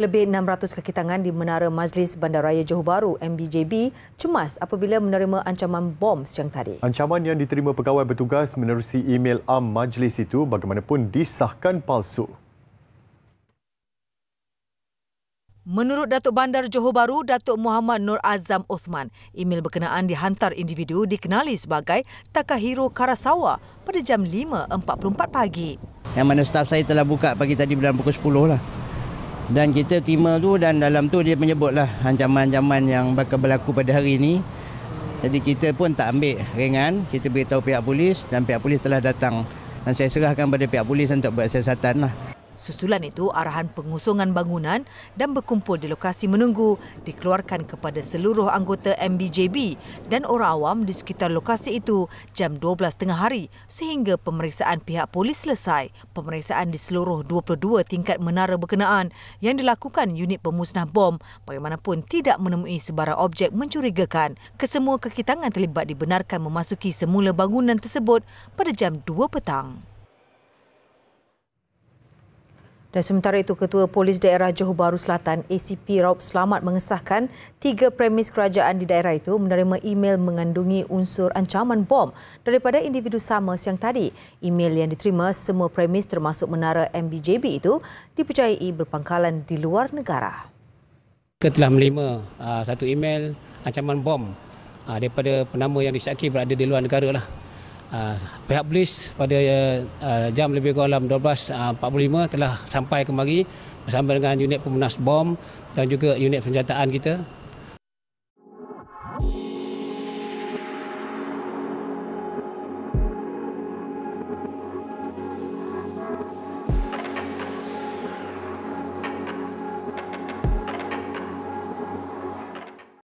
Lebih 600 kaki tangan di Menara Majlis Bandaraya Johor Bahru MBJB cemas apabila menerima ancaman bom siang tadi. Ancaman yang diterima pegawai bertugas menerusi email am majlis itu bagaimanapun disahkan palsu. Menurut Datuk Bandar Johor Bahru, Datuk Muhammad Nur Azam Uthman, email berkenaan dihantar individu dikenali sebagai Takahiro Karasawa pada jam 5.44 pagi. Yang mana staf saya telah buka pagi tadi bulan pukul 10 lah dan kita terima tu dan dalam tu dia menyebut lah ancaman-ancaman yang bakal berlaku pada hari ini jadi kita pun tak ambil ringan kita beritahu pihak polis dan pihak polis telah datang dan saya serahkan kepada pihak polis untuk buat siasatan lah Susulan itu arahan pengusungan bangunan dan berkumpul di lokasi menunggu dikeluarkan kepada seluruh anggota MBJB dan orang awam di sekitar lokasi itu jam 12.30 hari sehingga pemeriksaan pihak polis selesai. Pemeriksaan di seluruh 22 tingkat menara berkenaan yang dilakukan unit pemusnah bom bagaimanapun tidak menemui sebarang objek mencurigakan. Kesemua kekitangan terlibat dibenarkan memasuki semula bangunan tersebut pada jam 2 petang. Dan sementara itu, Ketua Polis Daerah Johor Bahru Selatan, ACP Raup Selamat mengesahkan tiga premis kerajaan di daerah itu menerima email mengandungi unsur ancaman bom daripada individu sama siang tadi. Email yang diterima semua premis termasuk menara MBJB itu dipercayai berpangkalan di luar negara. Kita telah menerima ah, satu email ancaman bom ah, daripada penama yang disyaki berada di luar negara. Lah uh, pihak polis pada uh, jam lebih kurang dalam 12.45 ah, telah sampai kemari bersama dengan unit pemunas bom dan juga unit penjataan kita